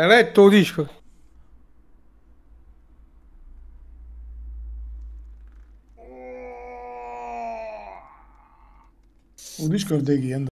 Ela é disco? O disco é de Guienda.